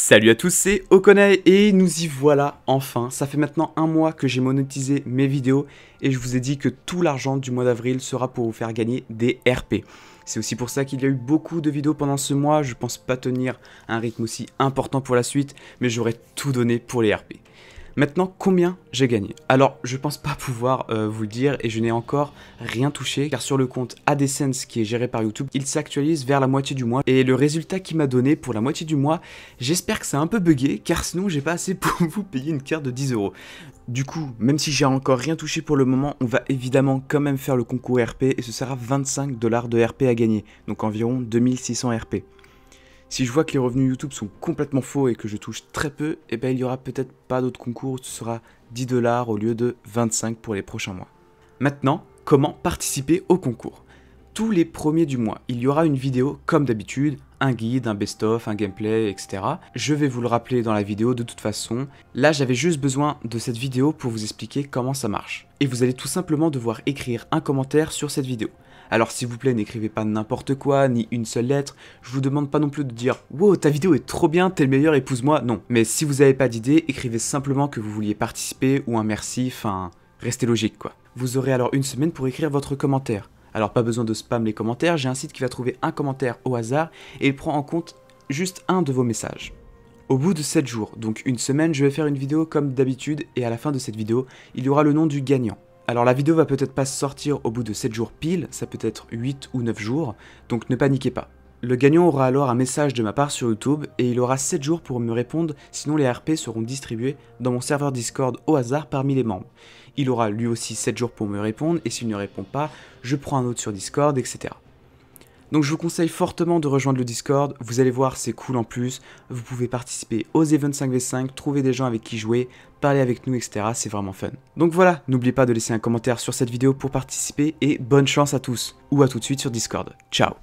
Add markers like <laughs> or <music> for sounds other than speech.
Salut à tous, c'est Okonai et nous y voilà enfin. Ça fait maintenant un mois que j'ai monétisé mes vidéos et je vous ai dit que tout l'argent du mois d'avril sera pour vous faire gagner des RP. C'est aussi pour ça qu'il y a eu beaucoup de vidéos pendant ce mois, je pense pas tenir un rythme aussi important pour la suite, mais j'aurais tout donné pour les RP. Maintenant, combien j'ai gagné Alors, je pense pas pouvoir euh, vous le dire et je n'ai encore rien touché car sur le compte AdSense qui est géré par YouTube, il s'actualise vers la moitié du mois et le résultat qu'il m'a donné pour la moitié du mois, j'espère que ça a un peu bugué car sinon j'ai pas assez pour <laughs> vous payer une carte de 10 euros. Du coup, même si j'ai encore rien touché pour le moment, on va évidemment quand même faire le concours RP et ce sera 25 dollars de RP à gagner, donc environ 2600 RP. Si je vois que les revenus YouTube sont complètement faux et que je touche très peu, eh ben, il y aura peut-être pas d'autres concours, ce sera 10 dollars au lieu de 25 pour les prochains mois. Maintenant, comment participer au concours Tous les premiers du mois, il y aura une vidéo comme d'habitude, un guide, un best-of, un gameplay, etc. Je vais vous le rappeler dans la vidéo de toute façon. Là, j'avais juste besoin de cette vidéo pour vous expliquer comment ça marche. Et vous allez tout simplement devoir écrire un commentaire sur cette vidéo. Alors s'il vous plaît, n'écrivez pas n'importe quoi, ni une seule lettre. Je vous demande pas non plus de dire Wow, ta vidéo est trop bien, t'es le meilleur, épouse-moi. Non. Mais si vous n'avez pas d'idée, écrivez simplement que vous vouliez participer ou un merci, enfin, restez logique quoi. Vous aurez alors une semaine pour écrire votre commentaire. Alors pas besoin de spam les commentaires, j'ai un site qui va trouver un commentaire au hasard et il prend en compte juste un de vos messages. Au bout de 7 jours, donc une semaine, je vais faire une vidéo comme d'habitude et à la fin de cette vidéo, il y aura le nom du gagnant. Alors la vidéo va peut-être pas sortir au bout de 7 jours pile, ça peut être 8 ou 9 jours, donc ne paniquez pas. Le gagnant aura alors un message de ma part sur YouTube et il aura 7 jours pour me répondre, sinon les RP seront distribués dans mon serveur Discord au hasard parmi les membres. Il aura lui aussi 7 jours pour me répondre et s'il ne répond pas, je prends un autre sur Discord, etc. Donc je vous conseille fortement de rejoindre le Discord, vous allez voir c'est cool en plus, vous pouvez participer aux Events 5v5, trouver des gens avec qui jouer, parler avec nous, etc. C'est vraiment fun. Donc voilà, n'oubliez pas de laisser un commentaire sur cette vidéo pour participer et bonne chance à tous, ou à tout de suite sur Discord. Ciao